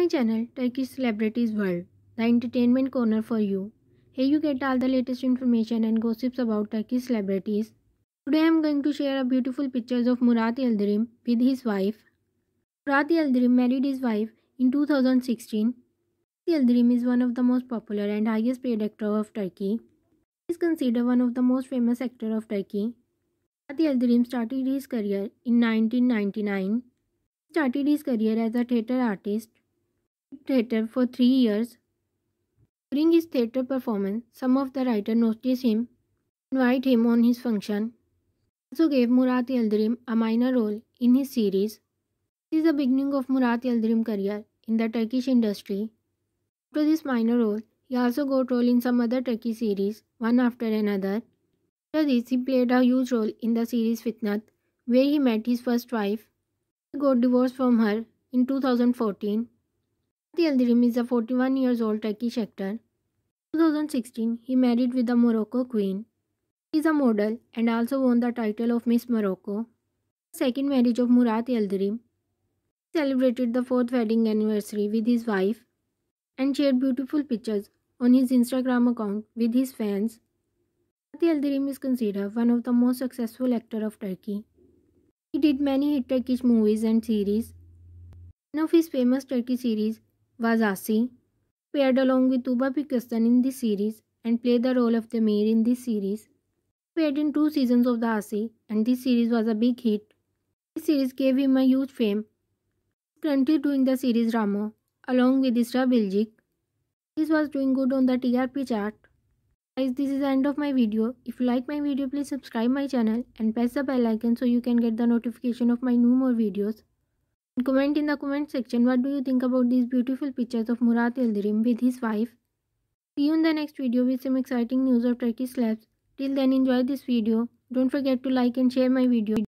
my channel Turkish Celebrities World, the entertainment corner for you. Here you get all the latest information and gossips about Turkish celebrities. Today I am going to share a beautiful pictures of Murat Yildirim with his wife. Murat Yildirim married his wife in 2016. Yildirim is one of the most popular and highest paid actor of Turkey. He is considered one of the most famous actor of Turkey. Murat Yildirim started his career in 1999 started his career as a theatre artist theatre for three years. During his theatre performance, some of the writers noticed him, invited him on his function, also gave Murat Yildirim a minor role in his series. This is the beginning of Murat Yildirim's career in the Turkish industry. After this minor role, he also got role in some other Turkish series, one after another. After this, he played a huge role in the series Fitnat, where he met his first wife. He got divorced from her in 2014. Fatih Yildirim is a 41 years old Turkish actor. In 2016, he married with the Morocco Queen. He is a model and also won the title of Miss Morocco. The second marriage of Murat Yildirim. He celebrated the fourth wedding anniversary with his wife and shared beautiful pictures on his Instagram account with his fans. Fatih Yildirim is considered one of the most successful actors of Turkey. He did many hit Turkish movies and series. One of his famous Turkish series Vazasi, paired along with Tuba Pikistan in this series and played the role of the mayor in this series. He in two seasons of the Asi and this series was a big hit. This series gave him a huge fame. currently doing the series Ramo along with Isra Biljik. This was doing good on the TRP chart. Guys, this is the end of my video. If you like my video, please subscribe my channel and press the bell icon so you can get the notification of my new more videos. Comment in the comment section what do you think about these beautiful pictures of Murat Yildirim with his wife. See you in the next video with some exciting news of Turkish slabs. Till then enjoy this video. Don't forget to like and share my video.